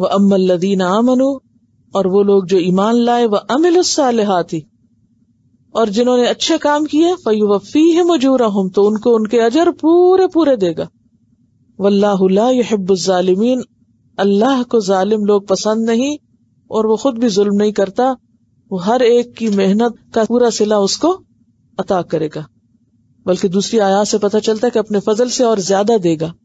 व अम्मल्लदीन आमनो और वो लोग जो ईमान लाए वह अमिलसालहाती और जिन्होंने अच्छे काम किए फी है मजूरा हम तो उनको उनके अजर पूरे पूरे देगा वल्लाहब्बालमीन अल्लाह को ालिम लोग पसंद नहीं और वो खुद भी जुल्म नहीं करता वो हर एक की मेहनत का पूरा सिला उसको अता करेगा बल्कि दूसरी आयात से पता चलता है कि अपने फजल से और ज्यादा देगा